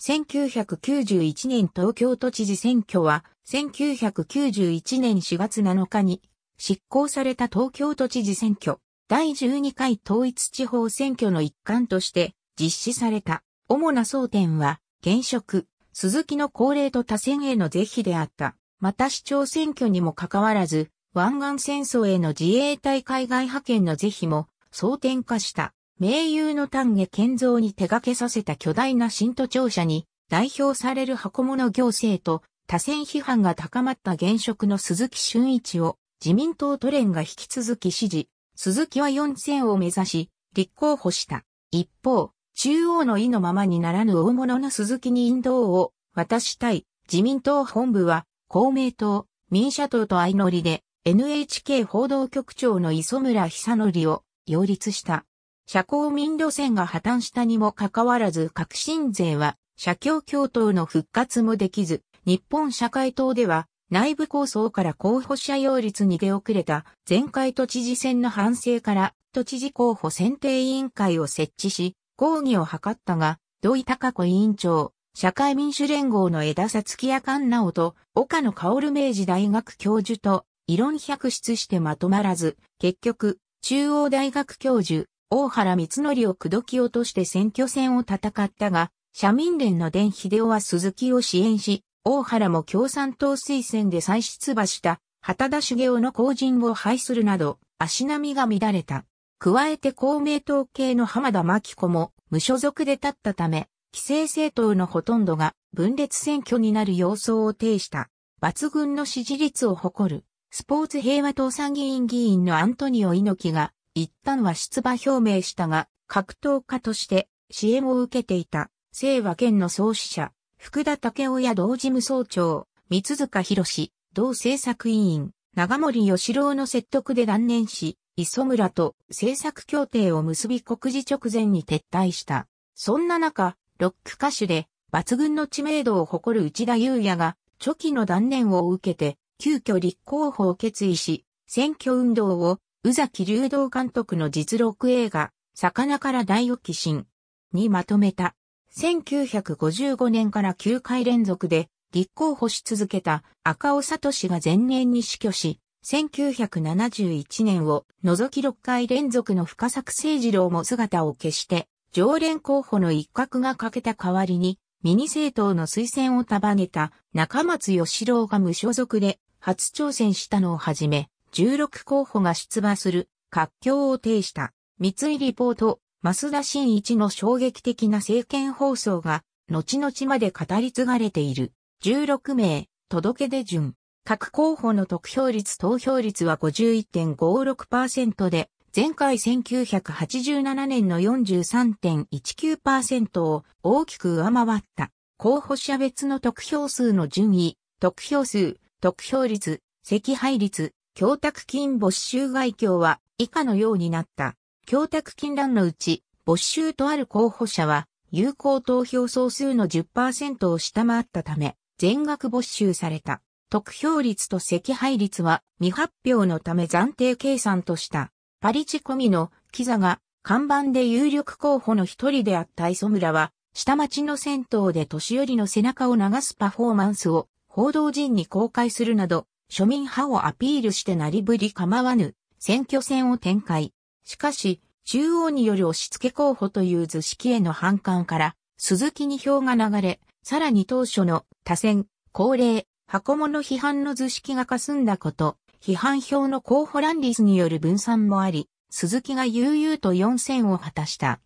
1991年東京都知事選挙は、1991年4月7日に執行された東京都知事選挙、第12回統一地方選挙の一環として実施された。主な争点は、現職、鈴木の高齢と他選への是非であった。また市長選挙にもかかわらず、湾岸戦争への自衛隊海外派遣の是非も争点化した。名優の丹下健造に手掛けさせた巨大な新都庁舎に代表される箱物行政と多選批判が高まった現職の鈴木俊一を自民党都連が引き続き支持、鈴木は4選を目指し、立候補した。一方、中央の意のままにならぬ大物の鈴木に引導を渡したい自民党本部は公明党、民社党と相乗りで NHK 報道局長の磯村久則を擁立した。社交民路線が破綻したにもかかわらず革新税は社協共闘の復活もできず、日本社会党では内部構想から候補者擁立に出遅れた前回都知事選の反省から都知事候補選定委員会を設置し、抗議を図ったが、土井隆子委員長、社会民主連合の枝さつきや菅直と岡野薫明治大学教授と異論百出してまとまらず、結局、中央大学教授、大原光則を口説き落として選挙戦を戦ったが、社民連の伝秀夫は鈴木を支援し、大原も共産党推薦で再出馬した、畑田茂雄の後陣を廃するなど、足並みが乱れた。加えて公明党系の浜田真紀子も無所属で立ったため、規制政党のほとんどが分裂選挙になる様相を呈した。抜群の支持率を誇る、スポーツ平和党参議院議員のアントニオ猪木が、一旦は出馬表明したが、格闘家として支援を受けていた、清和県の創始者、福田武雄や同事務総長、三塚博士、同政策委員、長森義郎の説得で断念し、磯村と政策協定を結び告示直前に撤退した。そんな中、ロック歌手で抜群の知名度を誇る内田祐也が、初期の断念を受けて、急遽立候補を決意し、選挙運動を宇崎竜道監督の実録映画、魚から大オキシにまとめた。1955年から9回連続で立候補し続けた赤尾聡が前年に死去し、1971年を除き6回連続の深作聖二郎も姿を消して、常連候補の一角が欠けた代わりに、ミニ政党の推薦を束ねた中松義郎が無所属で初挑戦したのをはじめ、16候補が出馬する、活況を呈した、三井リポート、増田真一の衝撃的な政権放送が、後々まで語り継がれている。16名、届け出順。各候補の得票率投票率は51.56%で、前回1987年の43.19%を大きく上回った。候補者別の得票数の順位、得票数、得票率、赤配率、供託金没収外教は以下のようになった。供託金欄のうち、没収とある候補者は、有効投票総数の10%を下回ったため、全額没収された。得票率と赤配率は未発表のため暫定計算とした。パリチコミのキザが看板で有力候補の一人であった磯村は、下町の銭湯で年寄りの背中を流すパフォーマンスを報道陣に公開するなど、庶民派をアピールしてなりぶり構わぬ選挙戦を展開。しかし、中央による押し付け候補という図式への反感から、鈴木に票が流れ、さらに当初の多選、高齢、箱物批判の図式が霞んだこと、批判票の候補乱立による分散もあり、鈴木が悠々と4選を果たした。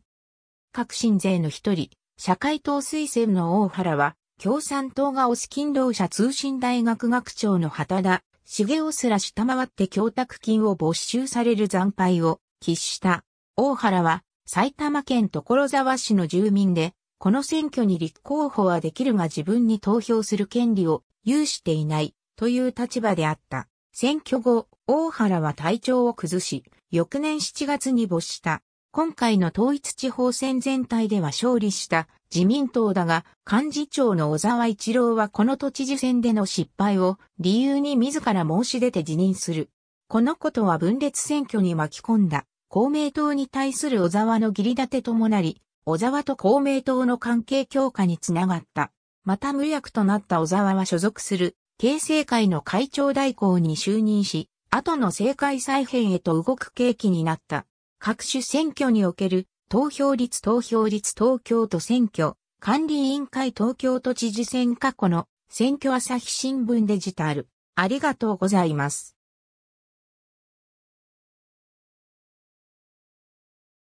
革新勢の一人、社会党推薦の大原は、共産党がオス勤労者通信大学学長の畑田、茂雄すら下回って供託金を没収される惨敗を喫した。大原は埼玉県所沢市の住民で、この選挙に立候補はできるが自分に投票する権利を有していないという立場であった。選挙後、大原は体調を崩し、翌年7月に没した。今回の統一地方選全体では勝利した自民党だが、幹事長の小沢一郎はこの都知事選での失敗を理由に自ら申し出て辞任する。このことは分裂選挙に巻き込んだ公明党に対する小沢の義理立てともなり、小沢と公明党の関係強化につながった。また無役となった小沢は所属する形成会の会長代行に就任し、後の政界再編へと動く契機になった。各種選挙における投票率投票率東京都選挙、管理委員会東京都知事選過去の選挙朝日新聞デジタル。ありがとうございます。